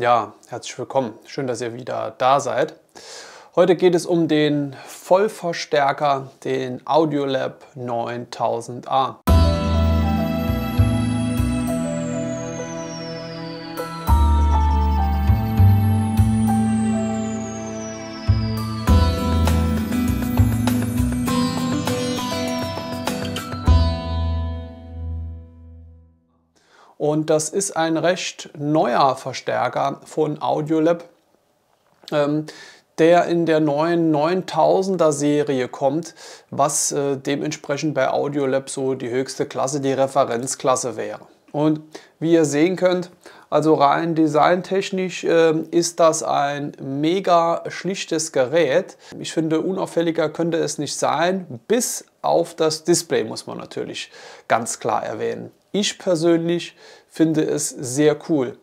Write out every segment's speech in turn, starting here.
Ja, herzlich willkommen. Schön, dass ihr wieder da seid. Heute geht es um den Vollverstärker, den Audiolab 9000A. Und das ist ein recht neuer Verstärker von Audiolab, ähm, der in der neuen 9000er Serie kommt, was äh, dementsprechend bei Audiolab so die höchste Klasse, die Referenzklasse wäre. Und wie ihr sehen könnt, also rein designtechnisch äh, ist das ein mega schlichtes Gerät. Ich finde, unauffälliger könnte es nicht sein, bis auf das Display muss man natürlich ganz klar erwähnen. Ich persönlich finde es sehr cool,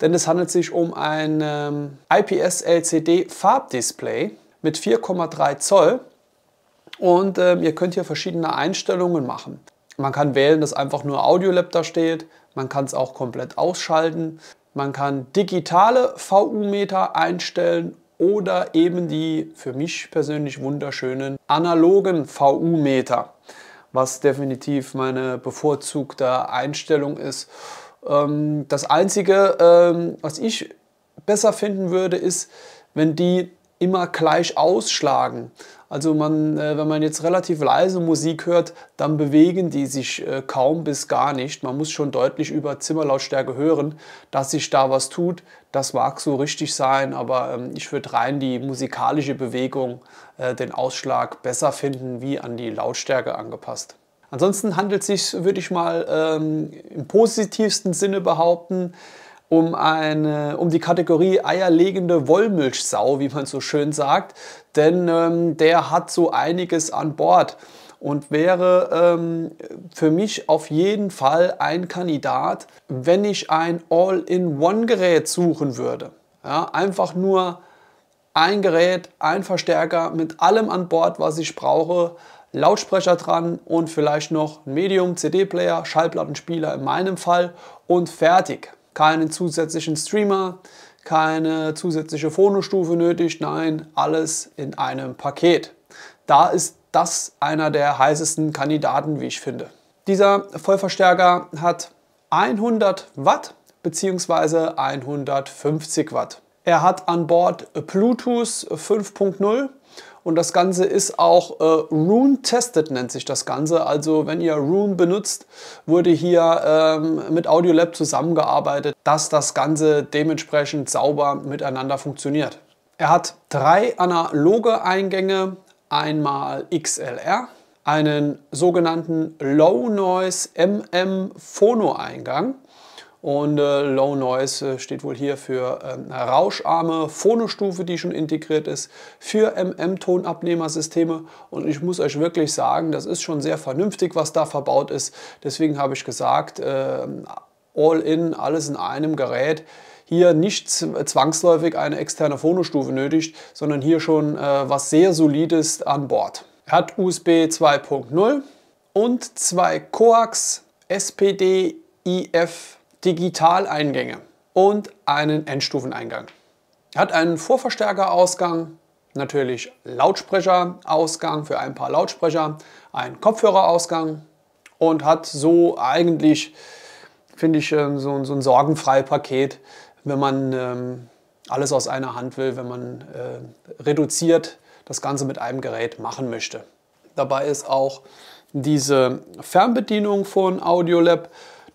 denn es handelt sich um ein ähm, IPS LCD Farbdisplay mit 4,3 Zoll und ähm, ihr könnt hier verschiedene Einstellungen machen. Man kann wählen, dass einfach nur Audiolab da steht, man kann es auch komplett ausschalten, man kann digitale VU-Meter einstellen oder eben die für mich persönlich wunderschönen analogen VU-Meter was definitiv meine bevorzugte Einstellung ist. Ähm, das Einzige, ähm, was ich besser finden würde, ist, wenn die immer gleich ausschlagen. Also man, äh, wenn man jetzt relativ leise Musik hört, dann bewegen die sich äh, kaum bis gar nicht. Man muss schon deutlich über Zimmerlautstärke hören, dass sich da was tut. Das mag so richtig sein, aber ähm, ich würde rein die musikalische Bewegung äh, den Ausschlag besser finden, wie an die Lautstärke angepasst. Ansonsten handelt es sich, würde ich mal ähm, im positivsten Sinne behaupten, um, eine, um die Kategorie eierlegende Wollmilchsau, wie man so schön sagt, denn ähm, der hat so einiges an Bord und wäre ähm, für mich auf jeden Fall ein Kandidat, wenn ich ein All-in-One-Gerät suchen würde. Ja, einfach nur ein Gerät, ein Verstärker mit allem an Bord, was ich brauche, Lautsprecher dran und vielleicht noch Medium, CD-Player, Schallplattenspieler in meinem Fall und fertig keinen zusätzlichen Streamer, keine zusätzliche Phonostufe nötig, nein, alles in einem Paket. Da ist das einer der heißesten Kandidaten, wie ich finde. Dieser Vollverstärker hat 100 Watt bzw. 150 Watt. Er hat an Bord Bluetooth 5.0 und das Ganze ist auch äh, Rune-tested, nennt sich das Ganze. Also wenn ihr Rune benutzt, wurde hier ähm, mit Audiolab zusammengearbeitet, dass das Ganze dementsprechend sauber miteinander funktioniert. Er hat drei analoge Eingänge, einmal XLR, einen sogenannten Low Noise MM Phono Eingang und äh, Low Noise äh, steht wohl hier für eine ähm, rauscharme Phonostufe, die schon integriert ist, für MM-Tonabnehmersysteme. Und ich muss euch wirklich sagen, das ist schon sehr vernünftig, was da verbaut ist. Deswegen habe ich gesagt, äh, all in, alles in einem Gerät hier nicht zwangsläufig eine externe Phonostufe nötigt, sondern hier schon äh, was sehr solides an Bord. Er hat USB 2.0 und zwei Coax SPD IF Digitaleingänge und einen Endstufeneingang. Hat einen Vorverstärkerausgang, natürlich Lautsprecherausgang für ein paar Lautsprecher, einen Kopfhörerausgang und hat so eigentlich, finde ich, ähm, so, ein, so ein sorgenfreies Paket, wenn man ähm, alles aus einer Hand will, wenn man äh, reduziert das Ganze mit einem Gerät machen möchte. Dabei ist auch diese Fernbedienung von Audiolab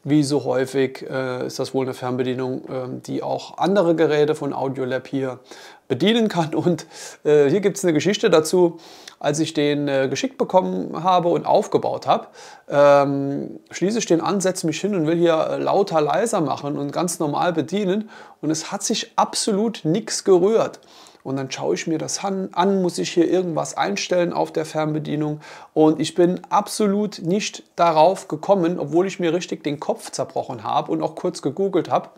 wie so häufig äh, ist das wohl eine Fernbedienung, äh, die auch andere Geräte von Audiolab hier bedienen kann. Und äh, hier gibt es eine Geschichte dazu. Als ich den äh, geschickt bekommen habe und aufgebaut habe, ähm, schließe ich den an, setze mich hin und will hier äh, lauter, leiser machen und ganz normal bedienen. Und es hat sich absolut nichts gerührt und dann schaue ich mir das an, an, muss ich hier irgendwas einstellen auf der Fernbedienung und ich bin absolut nicht darauf gekommen, obwohl ich mir richtig den Kopf zerbrochen habe und auch kurz gegoogelt habe.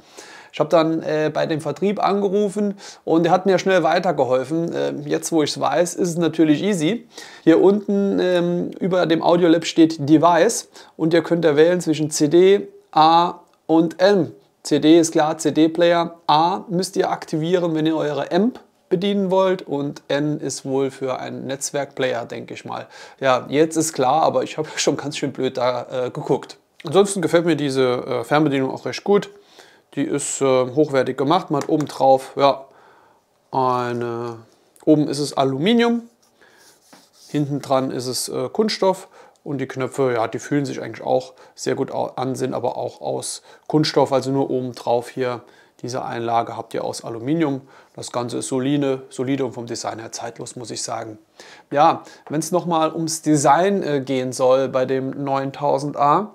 Ich habe dann äh, bei dem Vertrieb angerufen und er hat mir schnell weitergeholfen. Äh, jetzt, wo ich es weiß, ist es natürlich easy. Hier unten ähm, über dem Audiolab steht Device und ihr könnt wählen zwischen CD, A und M. CD ist klar, CD-Player. A müsst ihr aktivieren, wenn ihr eure AMP bedienen wollt und N ist wohl für einen Netzwerkplayer, denke ich mal. Ja, jetzt ist klar, aber ich habe schon ganz schön blöd da äh, geguckt. Ansonsten gefällt mir diese äh, Fernbedienung auch recht gut. Die ist äh, hochwertig gemacht. Man hat oben drauf, ja, eine, oben ist es Aluminium, hinten dran ist es äh, Kunststoff und die Knöpfe, ja, die fühlen sich eigentlich auch sehr gut an, sind aber auch aus Kunststoff, also nur oben drauf hier diese Einlage habt ihr aus Aluminium. Das Ganze ist solide, solide und vom Design her zeitlos, muss ich sagen. Ja, wenn es nochmal ums Design äh, gehen soll bei dem 9000A,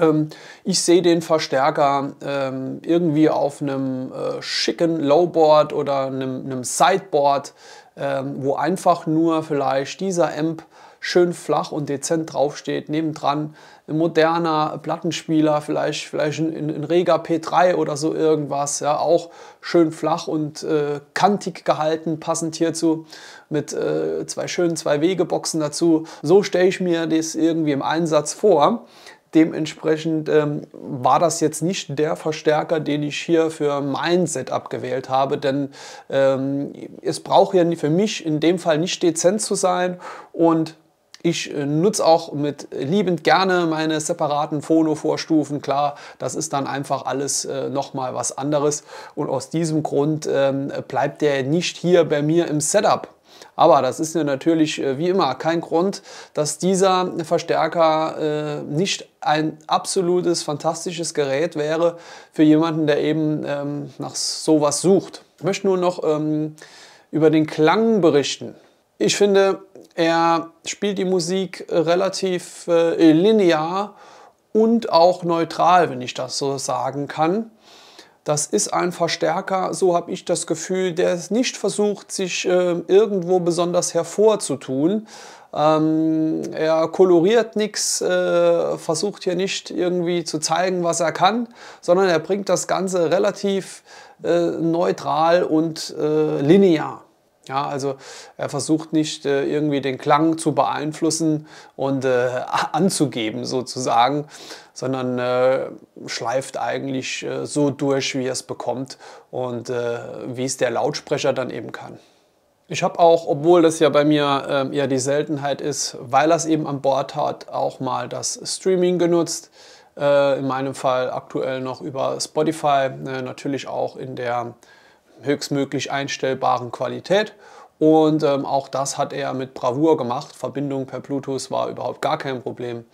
ähm, ich sehe den Verstärker ähm, irgendwie auf einem äh, schicken Lowboard oder einem, Sideboard, ähm, wo einfach nur vielleicht dieser Amp schön flach und dezent draufsteht. Nebendran ein moderner Plattenspieler, vielleicht, vielleicht ein, ein Rega P3 oder so irgendwas. Ja, auch schön flach und äh, kantig gehalten, passend hierzu. Mit äh, zwei schönen Zwei-Wege-Boxen dazu. So stelle ich mir das irgendwie im Einsatz vor. Dementsprechend ähm, war das jetzt nicht der Verstärker, den ich hier für mein Setup gewählt habe, denn ähm, es braucht ja für mich in dem Fall nicht dezent zu sein und ich äh, nutze auch mit liebend gerne meine separaten Phono-Vorstufen. Klar, das ist dann einfach alles äh, nochmal was anderes. Und aus diesem Grund ähm, bleibt der nicht hier bei mir im Setup. Aber das ist ja natürlich äh, wie immer kein Grund, dass dieser Verstärker äh, nicht ein absolutes fantastisches Gerät wäre für jemanden, der eben ähm, nach sowas sucht. Ich möchte nur noch ähm, über den Klang berichten. Ich finde, er spielt die Musik äh, relativ äh, linear und auch neutral, wenn ich das so sagen kann. Das ist ein Verstärker, so habe ich das Gefühl, der es nicht versucht, sich äh, irgendwo besonders hervorzutun. Ähm, er koloriert nichts, äh, versucht hier nicht irgendwie zu zeigen, was er kann, sondern er bringt das Ganze relativ äh, neutral und äh, linear. Ja, also er versucht nicht äh, irgendwie den Klang zu beeinflussen und äh, anzugeben sozusagen, sondern äh, schleift eigentlich so durch, wie er es bekommt und wie es der Lautsprecher dann eben kann. Ich habe auch, obwohl das ja bei mir ähm, eher die Seltenheit ist, weil er es eben an Bord hat, auch mal das Streaming genutzt. Äh, in meinem Fall aktuell noch über Spotify, äh, natürlich auch in der höchstmöglich einstellbaren Qualität. Und ähm, auch das hat er mit Bravour gemacht. Verbindung per Bluetooth war überhaupt gar kein Problem.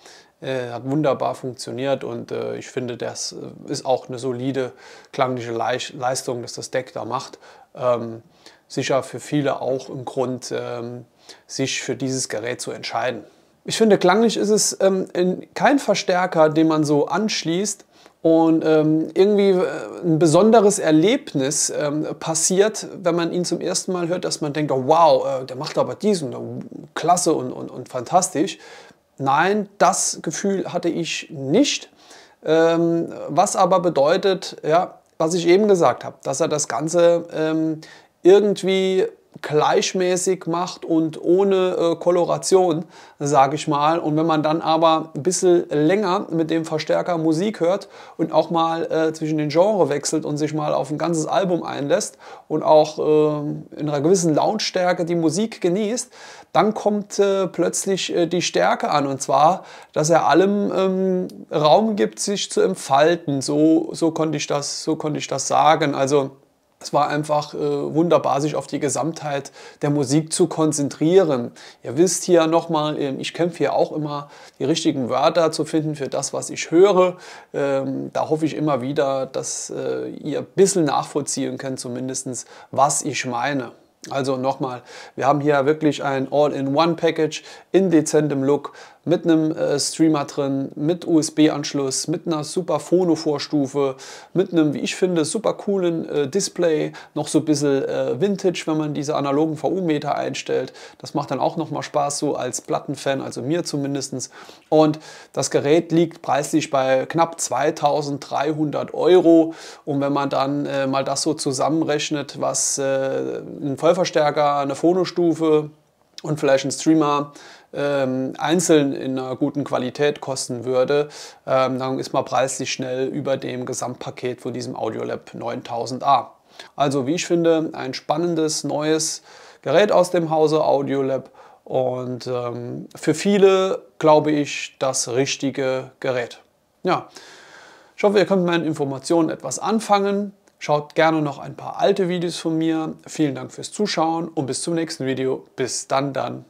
Äh, hat wunderbar funktioniert und äh, ich finde, das äh, ist auch eine solide klangliche Leistung, dass das Deck da macht. Ähm, sicher für viele auch im Grund, ähm, sich für dieses Gerät zu entscheiden. Ich finde, klanglich ist es ähm, kein Verstärker, den man so anschließt und ähm, irgendwie äh, ein besonderes Erlebnis ähm, passiert, wenn man ihn zum ersten Mal hört, dass man denkt, oh, wow, äh, der macht aber dies und oh, klasse und, und, und fantastisch. Nein, das Gefühl hatte ich nicht. Ähm, was aber bedeutet, ja, was ich eben gesagt habe, dass er das Ganze ähm, irgendwie gleichmäßig macht und ohne äh, Koloration, sage ich mal. Und wenn man dann aber ein bisschen länger mit dem Verstärker Musik hört und auch mal äh, zwischen den Genres wechselt und sich mal auf ein ganzes Album einlässt und auch äh, in einer gewissen Lautstärke die Musik genießt, dann kommt äh, plötzlich äh, die Stärke an. Und zwar, dass er allem ähm, Raum gibt, sich zu entfalten. So, so, konnte ich das, so konnte ich das sagen. Also es war einfach äh, wunderbar, sich auf die Gesamtheit der Musik zu konzentrieren. Ihr wisst hier nochmal, ähm, ich kämpfe hier auch immer, die richtigen Wörter zu finden für das, was ich höre. Ähm, da hoffe ich immer wieder, dass äh, ihr ein bisschen nachvollziehen könnt, zumindestens, was ich meine. Also nochmal, wir haben hier wirklich ein All-in-One-Package in dezentem Look mit einem äh, Streamer drin, mit USB-Anschluss, mit einer super Phono-Vorstufe, mit einem, wie ich finde, super coolen äh, Display, noch so ein bisschen äh, Vintage, wenn man diese analogen VU-Meter einstellt. Das macht dann auch nochmal Spaß, so als Plattenfan, also mir zumindest. Und das Gerät liegt preislich bei knapp 2300 Euro. Und wenn man dann äh, mal das so zusammenrechnet, was äh, ein Vollverstärker, eine Phono-Stufe, und vielleicht ein Streamer ähm, einzeln in einer guten Qualität kosten würde, ähm, dann ist man preislich schnell über dem Gesamtpaket von diesem Audiolab 9000A. Also wie ich finde, ein spannendes neues Gerät aus dem Hause Audiolab und ähm, für viele glaube ich das richtige Gerät. Ja, ich hoffe, ihr könnt mit meinen Informationen etwas anfangen. Schaut gerne noch ein paar alte Videos von mir. Vielen Dank fürs Zuschauen und bis zum nächsten Video. Bis dann dann.